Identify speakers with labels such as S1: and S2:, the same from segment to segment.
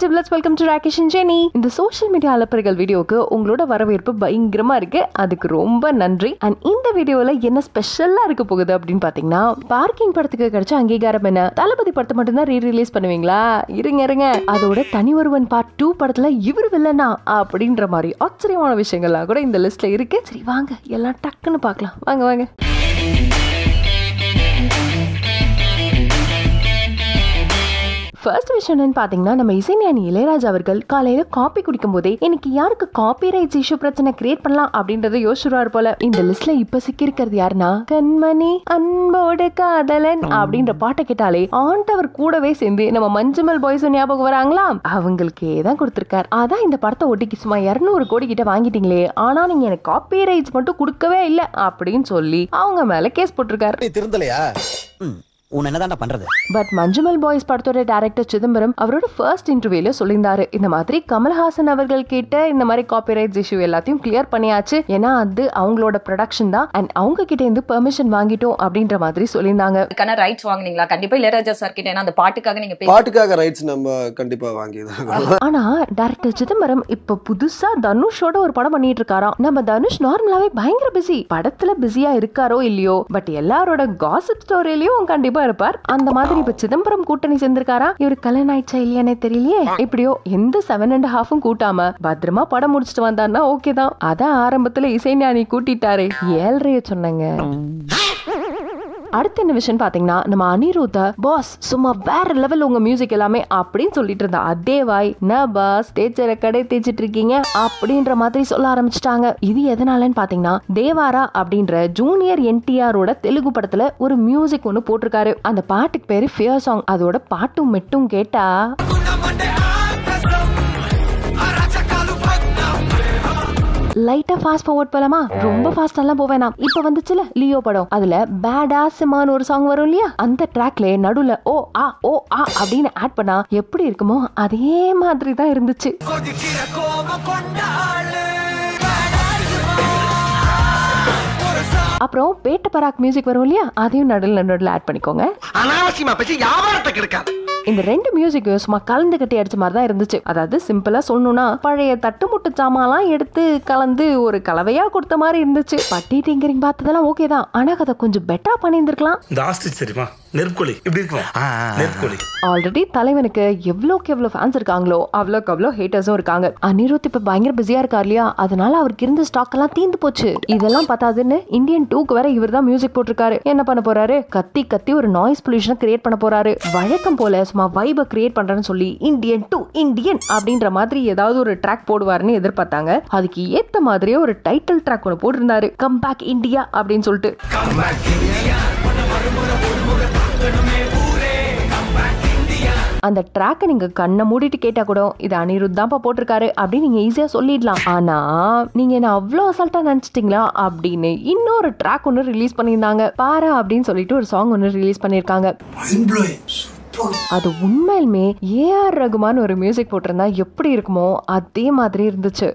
S1: டிப்லஸ் welcome to Rakesh and Jenny இந்த social media அலப்பறைகள் வீடியோக்கு உங்களோட வரவேற்பு பயங்கரமா இருக்கு அதுக்கு ரொம்ப நன்றி அண்ட் இந்த வீடியோல என்ன ஸ்பெஷலா இருக்க போகுது அப்படின்னு பாத்தீங்கன்னா பார்க்கிங் படத்துக்கு கிடைச்ச அங்கீகாரம் என்ன தளபதி படத்தை மட்டும் தான் ரீ ரிலீஸ் பண்ணுவீங்களா இருங்க இருங்க அதோட தனி ஒருவன் பார்ட் டூ படத்துல இவர் வில்லனா அப்படின்ற மாதிரி ஆச்சரியமான விஷயங்கள்லாம் கூட இந்த லிஸ்ட்ல இருக்கு சரி வாங்க எல்லாம் டக்குன்னு பார்க்கலாம் வாங்க வாங்க ஃபர்ஸ்ட் விஷயம் என்னன்னு பார்த்தீங்கன்னா நம்ம இசைஞானி இளையராஜா அவர்கள் காலையில் காப்பி குடிக்கும் போதே எனக்கு யாருக்கு காப்பி ரைட்ஸ் இஷ்யூ பிரச்சனை கிரியேட் பண்ணலாம் அப்படின்றத யோசிச்சுருவார் போல இந்த லிஸ்ட்ல இப்ப சிக்கி இருக்கிறது யாருன்னா கண்மணி அன்போடு காதலன் அப்படின்ற பாட்டை கேட்டாலே ஆண்டவர் கூடவே சேர்ந்து நம்ம மஞ்சுமல் பாய்ஸ் ஞாபகம் வராங்களா அவங்களுக்கே தான் கொடுத்துருக்காரு அதான் இந்த படத்தை ஒட்டிக்கு சும்மா இரநூறு கோடி கிட்ட வாங்கிட்டீங்களே ஆனா நீங்க எனக்கு காப்பி ரைட்ஸ் மட்டும் கொடுக்கவே இல்லை அப்படின்னு சொல்லி அவங்க மேல கேஸ் போட்டிருக்காரு திருந்தலையா உன்னை பண்றது பட் மஞ்சுமல் பாய்ஸ் படத்தோட டேரக்டர் சிதம்பரம் அவரோட ஃபர்ஸ்ட் இன்டர்வியூல சொல்லியிருந்தாரு இந்த மாதிரி கமல்ஹாசன் அவர்கள் கிட்ட இந்த மாதிரி காப்பிரைட்ஸ் இஷ்யூ எல்லாத்தையும் கிளியர் பண்ணியாச்சு ஏன்னா அது அவங்களோட ப்ரொடக்ஷன் தான் அண்ட் அவங்க கிட்ட இருந்து பெர்மிஷன் வாங்கிட்டோம் அப்படின்ற மாதிரி சொல்லியிருந்தாங்க கண்ணா ரைட்ஸ் வாங்குனீங்களா கண்டிப்பா இளையராஜா சார் கிட்ட ஏன்னா அந்த பாட்டுக்காக நீங்க பாட்டுக்காக ரைட்ஸ் நம்ம கண்டிப்பா வாங்கி ஆனா டேரக்டர் சிதம்பரம் இப்ப புதுசா தனுஷோட ஒரு படம் பண்ணிட்டு இருக்காராம் நம்ம தனுஷ் நார்மலாவே பயங்கர பிஸி படத்துல பிஸியா இருக்காரோ இல்லையோ பட் எல்லாரோட காசிப் ஸ்டோரிலயும் கண்டிப்பா கண்டிப்பா இருப்பார் அந்த மாதிரி இப்ப சிதம்பரம் கூட்டணி சேர்ந்திருக்காரா இவர் கல்யாணம் ஆயிடுச்சா இல்லையானே தெரியலையே இப்படியோ எந்த செவன் அண்ட் ஹாஃபும் கூட்டாம பத்திரமா படம் முடிச்சுட்டு வந்தான்னா ஓகேதான் அதான் ஆரம்பத்துல இசைஞானி கூட்டிட்டாரு ஏழ்றைய சொன்னங்க அடுத்த என்ன விஷயம் பார்த்தீங்கன்னா நம்ம அனிருத்த பாஸ் சும்மா வேற லெவல் உங்க மியூசிக் எல்லாமே அப்படின்னு சொல்லிட்டு இருந்தா அதே வாய் ந பாஸ் தேய்ச்சரை கடை தேய்ச்சிட்டு இருக்கீங்க அப்படின்ற மாதிரி சொல்ல ஆரம்பிச்சிட்டாங்க இது எதனாலன்னு பார்த்தீங்கன்னா தேவாரா அப்படின்ற ஜூனியர் என்டிஆரோட தெலுங்கு படத்துல ஒரு மியூசிக் ஒன்று போட்டிருக்காரு அந்த பாட்டுக்கு பேரு ஃபியர் சாங் அதோட பாட்டும் மெட்டும் கேட்டா லைட்டா ஃபாஸ்ட் ஃபார்வர்ட் போலாமா ரொம்ப ஃபாஸ்ட் எல்லாம் போவேனா இப்ப வந்துச்சுல லியோ படம் அதுல பேட் ஆசமான ஒரு சாங் வரும் இல்லையா அந்த ட்ராக்ல நடுவுல ஓ ஆ ஓ ஆ அப்படின்னு ஆட் பண்ணா எப்படி இருக்குமோ அதே மாதிரி தான் இருந்துச்சு அப்புறம் பேட்ட பராக் மியூசிக் வரும் இல்லையா அதையும் நடுவில் நடுவில் ஆட் பண்ணிக்கோங்க அனாவசியமா பேசி வியாபாரத்தை கெடுக்காது இந்த ரெண்டு மியூசிக்கையும் சும்மா கலந்து கட்டி அடிச்ச மாதிரி தான் இருந்துச்சு அதாவது சிம்பிளா சொல்லணும்னா பழைய தட்டுமுட்டு சாமான்லாம் எடுத்து கலந்து ஒரு கலவையா கொடுத்த மாதிரி இருந்துச்சு பட்டி டிங்கரிங் பார்த்ததெல்லாம் ஓகே தான் ஆனா அதை கொஞ்சம் பெட்டா பண்ணியிருந்திருக்கலாம் தெரியுமா நெற்கொலி இப்படி இருக்குமா நெற்கொலி ஆல்ரெடி தலைவனுக்கு எவ்வளோக்கு எவ்வளோ ஃபேன்ஸ் இருக்காங்களோ அவ்வளோக்கு அவ்வளோ ஹேட்டர்ஸும் இருக்காங்க அனிருத் இப்போ பயங்கர பிஸியாக இருக்கார் இல்லையா அதனால அவருக்கு இருந்த ஸ்டாக் எல்லாம் தீந்து போச்சு இதெல்லாம் பார்த்தாதுன்னு இந்தியன் டூக்கு வேற இவர் தான் மியூசிக் போட்டிருக்காரு என்ன பண்ண போறாரு கத்தி கத்தி ஒரு நாய்ஸ் பொல்யூஷனை கிரியேட் பண்ண போறாரு வழக்கம் போல சும்மா வைபை கிரியேட் பண்றேன்னு சொல்லி இந்தியன் டூ இந்தியன் அப்படின்ற மாதிரி ஏதாவது ஒரு ட்ராக் போடுவாருன்னு எதிர்பார்த்தாங்க அதுக்கு ஏத்த மாதிரியே ஒரு டைட்டில் ட்ராக் ஒன்று போட்டிருந்தாரு கம் பேக் இந்தியா அப்படின்னு சொல்லிட்டு அந்த ட்ராக்கை நீங்கள் கண்ணை மூடிட்டு கேட்டால் கூட இது அனிருத் தான்ப்பா போட்டிருக்காரு அப்படின்னு நீங்கள் ஈஸியாக சொல்லிடலாம் ஆனால் நீங்கள் என்ன அவ்வளோ அசால்ட்டாக நினச்சிட்டிங்களா அப்படின்னு இன்னொரு ட்ராக் ஒன்று ரிலீஸ் பண்ணியிருந்தாங்க பாரா அப்படின்னு சொல்லிட்டு ஒரு சாங் ஒன்று ரிலீஸ் பண்ணியிருக்காங்க அது உண்மையிலுமே ஏஆர் ரகுமான் ஒரு மியூசிக் போட்டிருந்தா எப்படி இருக்குமோ அதே மாதிரி இருந்துச்சு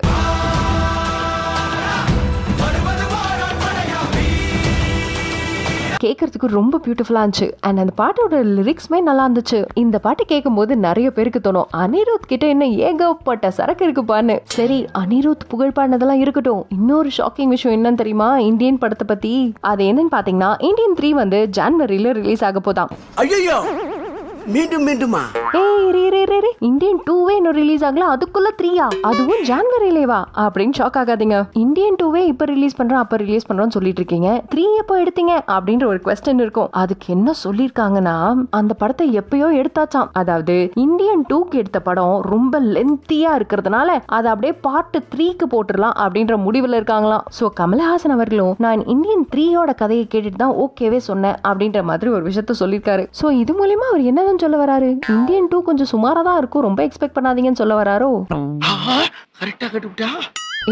S1: கேட்கறதுக்கு ரொம்ப பியூட்டிஃபுல்லாக இருந்துச்சு அண்ட் அந்த பாட்டோட லிரிக்ஸ்மே நல்லா இருந்துச்சு இந்த பாட்டு கேட்கும்போது நிறைய பேருக்கு தோணும் அனிருத் கிட்ட என்ன ஏகப்பட்ட சரக்கு இருக்குப்பான்னு சரி அனிருத் புகழ் இருக்கட்டும் இன்னொரு ஷாக்கிங் விஷயம் என்னன்னு தெரியுமா இந்தியன் படத்தை பத்தி அது என்னன்னு பாத்தீங்கன்னா இந்தியன் த்ரீ வந்து ஜான்வரியில ரிலீஸ் ஆக போதாம் ஐயோ மீண்டும் மீண்டுமா ஏ ரே இந்தியன் டூவே இன்னும் ரிலீஸ் ஆகல அதுக்குள்ள த்ரீயா அதுவும் ஜான்வரிலேவா அப்படின்னு ஷாக் ஆகாதீங்க இந்தியன் டூவே இப்ப ரிலீஸ் பண்றோம் அப்ப ரிலீஸ் பண்றோம்னு சொல்லிட்டு இருக்கீங்க த்ரீ எப்போ எடுத்தீங்க அப்படின்ற ஒரு கொஸ்டின் இருக்கும் அதுக்கு என்ன சொல்லியிருக்காங்கன்னா அந்த படத்தை எப்பயோ எடுத்தாச்சாம் அதாவது இந்தியன் டூக்கு எடுத்த படம் ரொம்ப லென்த்தியா இருக்கிறதுனால அதை அப்படியே பார்ட் த்ரீக்கு போட்டுடலாம் அப்படின்ற முடிவில் இருக்காங்களாம் ஸோ கமலஹாசன் அவர்களும் நான் இந்தியன் த்ரீயோட கதையை கேட்டுட்டு தான் ஓகேவே சொன்னேன் அப்படின்ற மாதிரி ஒரு விஷயத்த சொல்லியிருக்காரு ஸோ இது மூலயமா அவர் என்னதான் சொல்ல வராரு இந்தியன் டூ கொஞ்சம் சுமார் சூப்பராக தான் இருக்கும் ரொம்ப எக்ஸ்பெக்ட் பண்ணாதீங்கன்னு சொல்ல வராரோ கரெக்டா கட்டுப்பிட்டா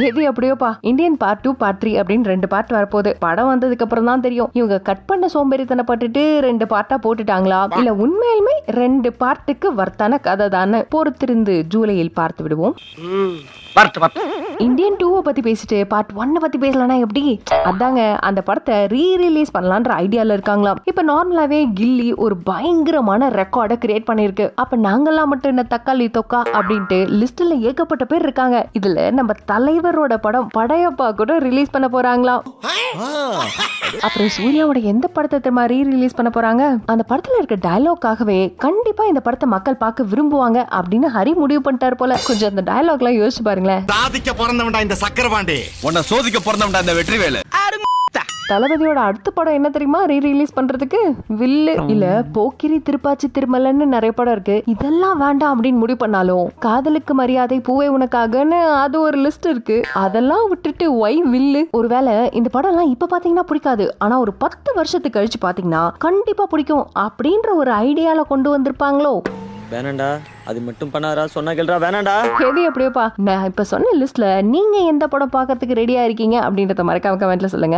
S1: எது எப்படியோப்பா Indian part two part three அப்படின்னு ரெண்டு பார்ட் வரப்போகுது படம் வந்ததுக்கு அப்புறம் தான் தெரியும் இவங்க கட் பண்ண பட்டுட்டு ரெண்டு பார்ட்டா போட்டுட்டாங்களா இல்ல உண்மையிலுமே ரெண்டு பார்ட்டுக்கு வர்த்தான கதை தானே பொறுத்திருந்து ஜூலையில் பார்த்து விடுவோம் இந்தியன் டூவை பற்றி பேசிட்டு பார்ட் ஒன்னை பற்றி பேசலன்னா எப்படி அதாங்க அந்த படத்தை ரீ ரிலீஸ் பண்ணலான்ற ஐடியாவில் இருக்காங்களாம் இப்போ நார்மலாகவே கில்லி ஒரு பயங்கரமான ரெக்கார்டை கிரியேட் பண்ணியிருக்கு அப்போ நாங்கெல்லாம் மட்டும் என்ன தக்காளி தொக்கா அப்படின்ட்டு லிஸ்ட்டில் ஏகப்பட்ட பேர் இருக்காங்க இதில் நம்ம தலைவரோட படம் படையப்பா கூட ரிலீஸ் பண்ண போகிறாங்களாம் அப்புறம் சூர்யாவோட எந்த படத்தை திரும்ப ரீ ரிலீஸ் பண்ண போறாங்க அந்த படத்தில் இருக்க டயலாக்காகவே கண்டிப்பாக இந்த படத்தை மக்கள் பார்க்க விரும்புவாங்க அப்படின்னு ஹரி முடிவு பண்ணிட்டார் போல கொஞ்சம் அந்த டயலாக்லாம் யோசிச்சு பாருங்க பாருங்களேன் சாதிக்க பிறந்தவன்டா இந்த சக்கரபாண்டி உன்னை சோதிக்க பிறந்தவன்டா இந்த வெற்றி தளபதியோட அடுத்த படம் என்ன தெரியுமா ரீ ரிலீஸ் பண்றதுக்கு வில்லு இல்ல போக்கிரி திருப்பாச்சி திருமலன்னு நிறைய படம் இருக்கு இதெல்லாம் வேண்டாம் அப்படின்னு முடிவு பண்ணாலும் காதலுக்கு மரியாதை பூவை உனக்காகன்னு அது ஒரு லிஸ்ட் இருக்கு அதெல்லாம் விட்டுட்டு ஒய் வில்லு ஒருவேளை இந்த படம் எல்லாம் இப்ப பாத்தீங்கன்னா பிடிக்காது ஆனா ஒரு பத்து வருஷத்துக்கு கழிச்சு பாத்தீங்கன்னா கண்டிப்பா பிடிக்கும் அப்படின்ற ஒரு ஐடியால கொண்டு வந்திருப்பாங்களோ வேணண்டா அது மட்டும் பண்ணாரா சொன்னா கேள்றா வேணாடா எது எப்படியோப்பா நான் இப்ப சொன்ன லிஸ்ட்ல நீங்க எந்த படம் பாக்குறதுக்கு ரெடியா இருக்கீங்க அப்படின்றத மறக்காம கமெண்ட்ல சொல்லுங்க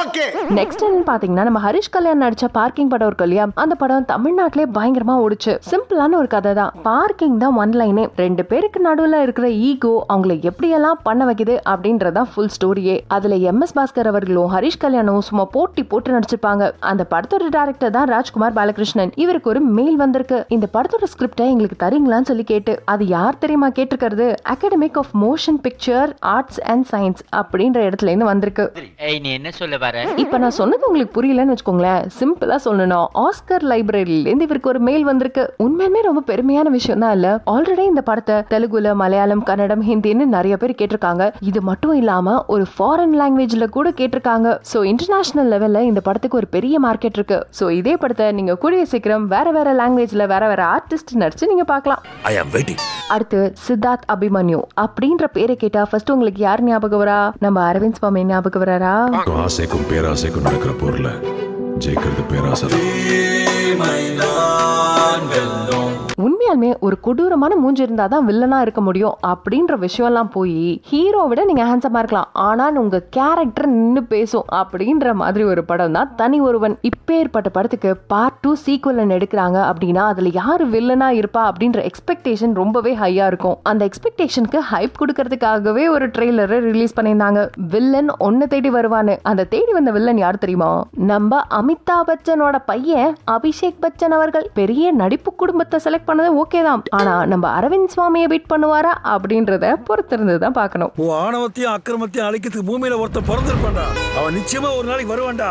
S1: ஓகே நெக்ஸ்ட் என்ன பாத்தீங்கன்னா நம்ம ஹரிஷ் கல்யாண் நடிச்ச பார்க்கிங் படம் இருக்கும் இல்லையா அந்த படம் தமிழ்நாட்டிலே பயங்கரமா ஓடுச்சு சிம்பிளான ஒரு கதை தான் பார்க்கிங் தான் ஒன் லைனே ரெண்டு பேருக்கு நடுவுல இருக்கிற ஈகோ அவங்கள எப்படியெல்லாம் பண்ண வைக்குது அப்படின்றதான் ஃபுல் ஸ்டோரியே அதுல எம் எஸ் பாஸ்கர் அவர்களும் ஹரிஷ் கல்யாணும் சும்மா போட்டி போட்டு நடிச்சிருப்பாங்க அந்த படத்தோட டேரக்டர் தான் ராஜ்குமார் பாலகிருஷ்ணன் இவருக்கு ஒரு மெயில் வந்திருக்கு இந்த படத்தோட ஸ்கிரிப்டை எங்களுக்கு தரு வரீங்களான்னு சொல்லி கேட்டு அது யார் தெரியுமா கேட்டிருக்கிறது academic of motion picture arts and science அப்படின்ற இடத்துல இருந்து வந்திருக்கு என்ன சொல்ல வர இப்ப நான் சொன்னது உங்களுக்கு புரியலன்னு வச்சுக்கோங்களேன் சிம்பிளா சொல்லணும் ஆஸ்கர் லைப்ரரியில இருந்து இவருக்கு ஒரு மெயில் வந்திருக்கு உண்மையுமே ரொம்ப பெருமையான விஷயம் தான் இல்ல ஆல்ரெடி இந்த படத்தை தெலுங்குல மலையாளம் கன்னடம் ஹிந்தின்னு நிறைய பேர் கேட்டிருக்காங்க இது மட்டும் இல்லாம ஒரு ஃபாரின் லாங்குவேஜ்ல கூட கேட்டிருக்காங்க சோ இன்டர்நேஷனல் லெவல்ல இந்த படத்துக்கு ஒரு பெரிய மார்க்கெட் இருக்கு சோ இதே படத்தை நீங்க கூடிய சீக்கிரம் வேற வேற லாங்குவேஜ்ல வேற வேற ஆர்டிஸ்ட் நடிச்சு நீங்க பாக்கலாம் பார்க்கலாம் ஐ ஆம் வெயிட்டிங் அடுத்து சித்தார்த் அபிமன்யு அப்படின்ற பேரை கேட்டா ஃபர்ஸ்ட் உங்களுக்கு யார் ஞாபகம் வரா நம்ம அரவிந்த் சுவாமி ஞாபகம் வராரா ஆசைக்கும் பேராசைக்கும் நடக்கிற போர்ல ஜெயிக்கிறது பேராசை மைனா எல்லாருமே ஒரு கொடூரமான மூஞ்சி இருந்தால் தான் வில்லனாக இருக்க முடியும் அப்படின்ற விஷயம்லாம் போய் ஹீரோ விட நீங்கள் ஹேண்ட்ஸமாக இருக்கலாம் ஆனால் உங்கள் கேரக்டர் நின்று பேசும் அப்படின்ற மாதிரி ஒரு படம் தான் தனி ஒருவன் இப்பேற்பட்ட படத்துக்கு பார்ட் டூ சீக்குவலன் எடுக்கிறாங்க அப்படின்னா அதில் யார் வில்லனாக இருப்பா அப்படின்ற எக்ஸ்பெக்டேஷன் ரொம்பவே ஹையாக இருக்கும் அந்த எக்ஸ்பெக்டேஷனுக்கு ஹைப் கொடுக்கறதுக்காகவே ஒரு ட்ரெய்லரை ரிலீஸ் பண்ணியிருந்தாங்க வில்லன் ஒன்று தேடி வருவான்னு அந்த தேடி வந்த வில்லன் யார் தெரியுமா நம்ம அமிதாப் பச்சனோட பையன் அபிஷேக் பச்சன் அவர்கள் பெரிய நடிப்பு குடும்பத்தை செலக்ட் பண்ணதை ஓகே தான் ஆனா நம்ம அரவிந்த் சுவாமியை பீட் பண்ணுவாரா அப்படின்றத பொறுத்திருந்து தான் பார்க்கணும் ஆணவத்தையும் அக்கிரமத்தையும் அழைக்கிறதுக்கு பூமியில ஒருத்தர் பிறந்திருப்பான்டா அவன் நிச்சயமா ஒரு நாளைக்கு வருவான்டா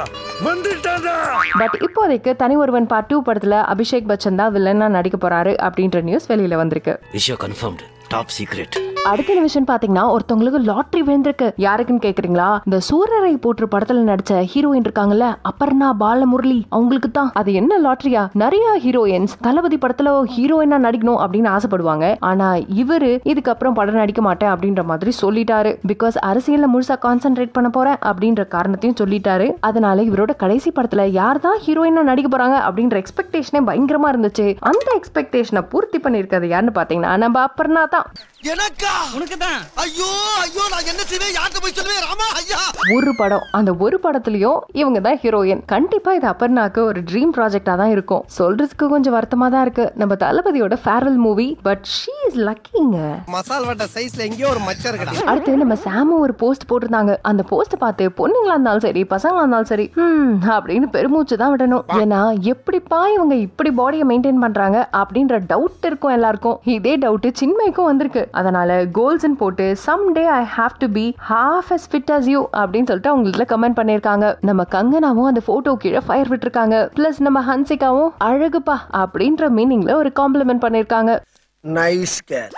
S1: பட் இப்போதைக்கு தனி ஒருவன் பார்ட் டூ படத்துல அபிஷேக் பச்சன் தான் வில்லனா நடிக்க போறாரு அப்படின்ற நியூஸ் வெளியில வந்திருக்கு விஷயம் கன்ஃபார்ம் டாப் சீக்ரெட் அடுத்த விஷயம் பாத்தீங்கன்னா ஒருத்தவங்களுக்கு லாட்ரி விழுந்திருக்கு யாருக்குன்னு கேக்குறீங்களா இந்த சூரரை போற்று படத்துல நடிச்ச ஹீரோயின் இருக்காங்கல்ல அப்பர்ணா பாலமுரளி அவங்களுக்கு தான் அது என்ன லாட்ரியா நிறைய ஹீரோயின்ஸ் தளபதி படத்துல ஹீரோயினா நடிக்கணும் அப்படின்னு ஆசைப்படுவாங்க ஆனா இவரு இதுக்கப்புறம் படம் நடிக்க மாட்டேன் அப்படின்ற மாதிரி சொல்லிட்டாரு பிகாஸ் அரசியல்ல முழுசா கான்சென்ட்ரேட் பண்ண போறேன் அப்படின்ற காரணத்தையும் சொல்லிட்டாரு அதனால இவரோட கடைசி படத்துல யார் தான் ஹீரோயினா நடிக்க போறாங்க அப்படின்ற எக்ஸ்பெக்டேஷனே பயங்கரமா இருந்துச்சு அந்த எக்ஸ்பெக்டேஷனை பூர்த்தி பண்ணிருக்கிறது யாருன்னு பாத்தீங்கன்னா நம்ம அப்பர்னா தான் எனக்கா உனக்குதான் ஐயோ ஐயோ ராமா ஐயா ஒரு படம் அந்த ஒரு படத்துலயும் இவங்க தான் ஹீரோயின் கண்டிப்பா இது அப்பர்னாக்கு ஒரு ட்ரீம் ப்ராஜெக்டா தான் இருக்கும் சொல்றதுக்கு கொஞ்சம் வருத்தமா தான் இருக்கு நம்ம தளபதியோட farewell movie but she is lacking மசால் வட்ட சைஸ்ல எங்கேயோ ஒரு மச்சர் இருக்குடா அடுத்து நம்ம சாமு ஒரு போஸ்ட் போட்டிருந்தாங்க அந்த போஸ்ட் பார்த்து பொண்ணுங்களா இருந்தாலும் சரி பசங்களா இருந்தாலும் சரி ஹம் அப்படின்னு பெருமூச்சு தான் விடணும் ஏன்னா எப்படிப்பா இவங்க இப்படி பாடியை மெயின்டைன் பண்றாங்க அப்படின்ற டவுட் இருக்கும் எல்லாருக்கும் இதே டவுட் சின்மைக்கும் வந்திருக்கு அதனால கோல்ஸ்ன்னு போட்டு some day I have to be half as fit as you அப்படின்னு சொல்லிட்டு அவங்க அவங்களுக்கு கமெண்ட் பண்ணியிருக்காங்க நம்ம கங்கனாவும் அந்த ஃபோட்டோ கீழே ஃபயர் விட்டுருக்காங்க ப்ளஸ் நம்ம ஹன்சிகாவும் அழகுப்பா அப்படின்ற மீனிங்ல ஒரு காம்ப்ளிமெண்ட் பண்ணியிருக்காங்க நைஸ் கேர்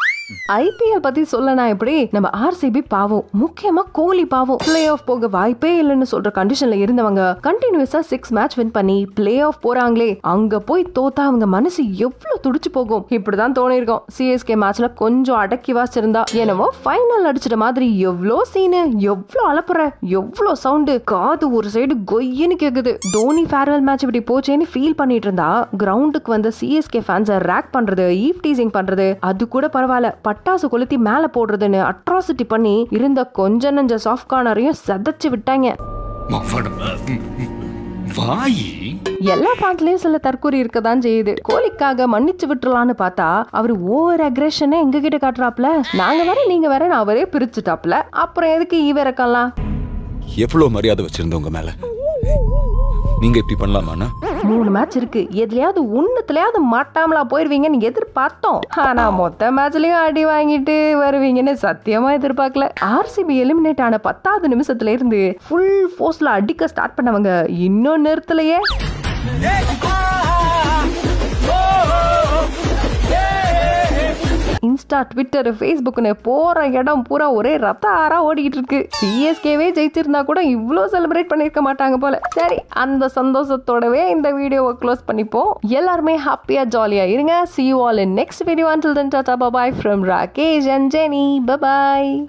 S1: ஐபிஎல் பத்தி சொல்லனா எப்படி நம்ம ஆர்சிபி பாவோம் முக்கியமா கோலி பாவோம் பிளே ஆஃப் போக வாய்ப்பே இல்லைன்னு சொல்ற கண்டிஷன்ல இருந்தவங்க கண்டினியூஸா சிக்ஸ் மேட்ச் வின் பண்ணி பிளே ஆஃப் போறாங்களே அங்க போய் தோத்தா அவங்க மனசு எவ்வளவு துடிச்சு போகும் இப்படிதான் தோணிருக்கும் சிஎஸ்கே மேட்ச்ல கொஞ்சம் அடக்கி வாசிச்சிருந்தா என்னவோ ஃபைனல் அடிச்சிட்ட மாதிரி எவ்வளோ சீனு எவ்வளோ அலப்புற எவ்வளோ சவுண்டு காது ஒரு சைடு கொய்யன்னு கேக்குது தோனி ஃபேர்வெல் மேட்ச் இப்படி போச்சேன்னு ஃபீல் பண்ணிட்டு இருந்தா கிரவுண்டுக்கு வந்து சிஎஸ்கே ஃபேன்ஸை ரேக் பண்றது ஈவ் டீசிங் பண்றது அது கூட பரவாயில்ல பட்டாசு கொளுத்தி மேலே போடுறதுன்னு அட்ராசிட்டி பண்ணி இருந்த கொஞ்ச நஞ்ச சாஃப்ட் கார்னரையும் சதைச்சு விட்டாங்க எல்லா ஃபேன்ஸ்லயும் சில தற்கூறி இருக்கதான் செய்யுது கோழிக்காக மன்னிச்சு விட்டுலான்னு பார்த்தா அவர் ஓவர் அக்ரெஷனை எங்க கிட்ட காட்டுறாப்ல நாங்க வேற நீங்க வேற நான் அவரே பிரிச்சுட்டாப்ல அப்புறம் எதுக்கு ஈவரக்கலாம் எவ்வளவு மரியாதை வச்சிருந்தவங்க மேல நீங்க இப்படி பண்ணலாமாண்ணா மூணு மேட்ச் இருக்கு எதுலையாவது ஒன்னுத்துலயாவது மாட்டாமலா போயிருவீங்கன்னு எதிர்பார்த்தோம் ஆனா மொத்த மேட்ச்லயும் அடி வாங்கிட்டு வருவீங்கன்னு சத்தியமா எதிர்பார்க்கல ஆர்சிபி எலிமினேட் ஆன பத்தாவது நிமிஷத்துல இருந்து ஃபுல் ஃபோர்ஸ்ல அடிக்க ஸ்டார்ட் பண்ணவங்க இன்னும் நேரத்திலேயே இன்ஸ்டா ட்விட்டர் ஃபேஸ்புக்னு போகிற இடம் பூரா ஒரே ரத்த ஆறா ஓடிக்கிட்டு இருக்கு சிஎஸ்கேவே ஜெயிச்சிருந்தா கூட இவ்வளோ செலிப்ரேட் பண்ணியிருக்க மாட்டாங்க போல சரி அந்த சந்தோஷத்தோடவே இந்த வீடியோவை க்ளோஸ் பண்ணிப்போம் எல்லாருமே ஹாப்பியாக ஜாலியாக இருங்க see you all in next video until then tata bye from Rakesh and Jenny bye